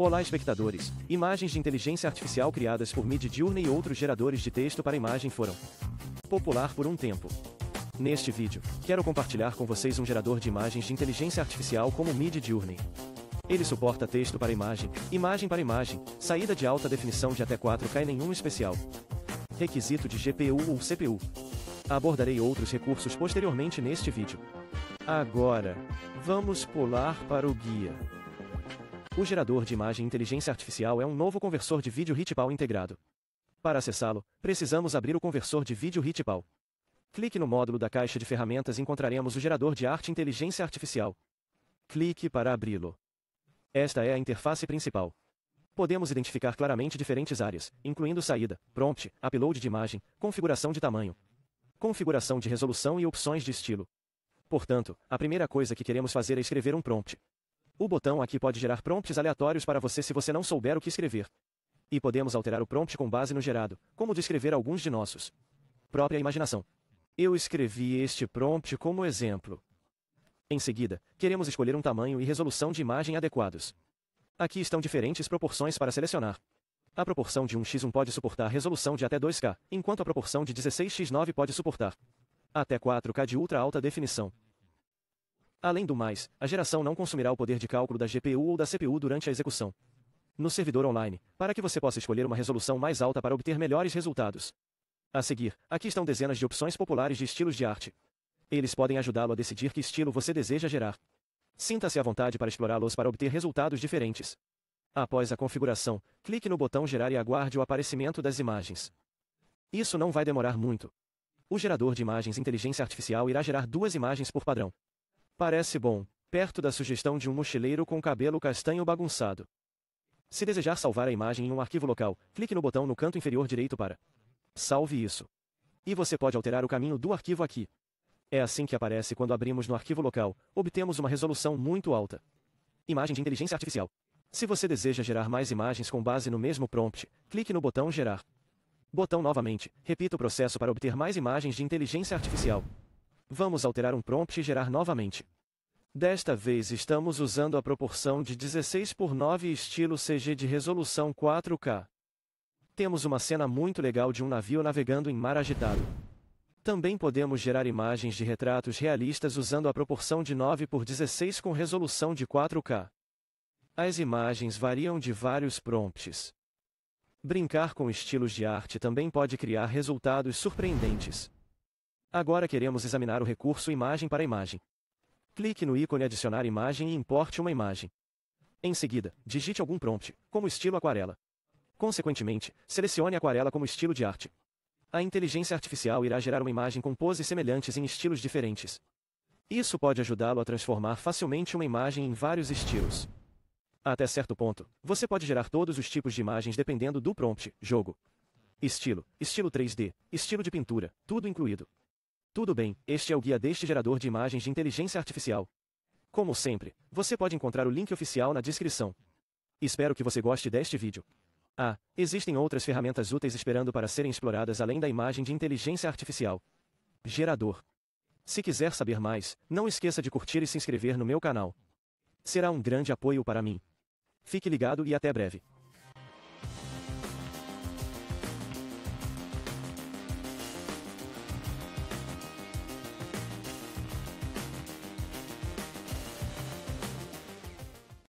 Olá espectadores! Imagens de inteligência artificial criadas por Midjourney e outros geradores de texto para imagem foram popular por um tempo. Neste vídeo, quero compartilhar com vocês um gerador de imagens de inteligência artificial como Midjourney. Ele suporta texto para imagem, imagem para imagem, saída de alta definição de até 4K e nenhum especial. Requisito de GPU ou CPU. Abordarei outros recursos posteriormente neste vídeo. Agora, vamos pular para o guia. O gerador de imagem inteligência artificial é um novo conversor de vídeo ritual integrado. Para acessá-lo, precisamos abrir o conversor de vídeo ritual. Clique no módulo da caixa de ferramentas e encontraremos o gerador de arte inteligência artificial. Clique para abri-lo. Esta é a interface principal. Podemos identificar claramente diferentes áreas, incluindo saída, prompt, upload de imagem, configuração de tamanho, configuração de resolução e opções de estilo. Portanto, a primeira coisa que queremos fazer é escrever um prompt. O botão aqui pode gerar prompts aleatórios para você se você não souber o que escrever. E podemos alterar o prompt com base no gerado, como descrever alguns de nossos. Própria imaginação. Eu escrevi este prompt como exemplo. Em seguida, queremos escolher um tamanho e resolução de imagem adequados. Aqui estão diferentes proporções para selecionar. A proporção de 1x1 pode suportar resolução de até 2K, enquanto a proporção de 16x9 pode suportar até 4K de ultra alta definição. Além do mais, a geração não consumirá o poder de cálculo da GPU ou da CPU durante a execução. No servidor online, para que você possa escolher uma resolução mais alta para obter melhores resultados. A seguir, aqui estão dezenas de opções populares de estilos de arte. Eles podem ajudá-lo a decidir que estilo você deseja gerar. Sinta-se à vontade para explorá-los para obter resultados diferentes. Após a configuração, clique no botão Gerar e aguarde o aparecimento das imagens. Isso não vai demorar muito. O gerador de imagens inteligência artificial irá gerar duas imagens por padrão. Parece bom, perto da sugestão de um mochileiro com cabelo castanho bagunçado. Se desejar salvar a imagem em um arquivo local, clique no botão no canto inferior direito para Salve isso. E você pode alterar o caminho do arquivo aqui. É assim que aparece quando abrimos no arquivo local, obtemos uma resolução muito alta. Imagem de inteligência artificial. Se você deseja gerar mais imagens com base no mesmo prompt, clique no botão Gerar. Botão novamente, repita o processo para obter mais imagens de inteligência artificial. Vamos alterar um prompt e gerar novamente. Desta vez estamos usando a proporção de 16 por 9 estilo CG de resolução 4K. Temos uma cena muito legal de um navio navegando em mar agitado. Também podemos gerar imagens de retratos realistas usando a proporção de 9 por 16 com resolução de 4K. As imagens variam de vários prompts. Brincar com estilos de arte também pode criar resultados surpreendentes. Agora queremos examinar o recurso imagem para imagem. Clique no ícone adicionar imagem e importe uma imagem. Em seguida, digite algum prompt, como estilo aquarela. Consequentemente, selecione aquarela como estilo de arte. A inteligência artificial irá gerar uma imagem com poses semelhantes em estilos diferentes. Isso pode ajudá-lo a transformar facilmente uma imagem em vários estilos. Até certo ponto, você pode gerar todos os tipos de imagens dependendo do prompt, jogo, estilo, estilo 3D, estilo de pintura, tudo incluído. Tudo bem, este é o guia deste gerador de imagens de inteligência artificial. Como sempre, você pode encontrar o link oficial na descrição. Espero que você goste deste vídeo. Ah, existem outras ferramentas úteis esperando para serem exploradas além da imagem de inteligência artificial. Gerador. Se quiser saber mais, não esqueça de curtir e se inscrever no meu canal. Será um grande apoio para mim. Fique ligado e até breve.